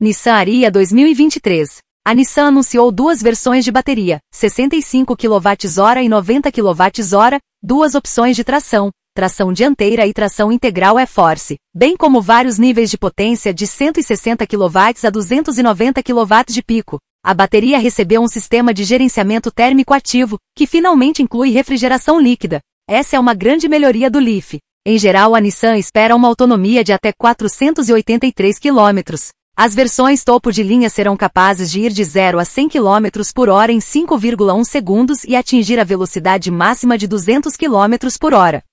Nissan Ariya 2023. A Nissan anunciou duas versões de bateria, 65 kWh e 90 kWh, duas opções de tração, tração dianteira e tração integral E-Force, bem como vários níveis de potência de 160 kW a 290 kW de pico. A bateria recebeu um sistema de gerenciamento térmico ativo, que finalmente inclui refrigeração líquida. Essa é uma grande melhoria do Leaf. Em geral, a Nissan espera uma autonomia de até 483 km, as versões topo de linha serão capazes de ir de 0 a 100 km por hora em 5,1 segundos e atingir a velocidade máxima de 200 km por hora.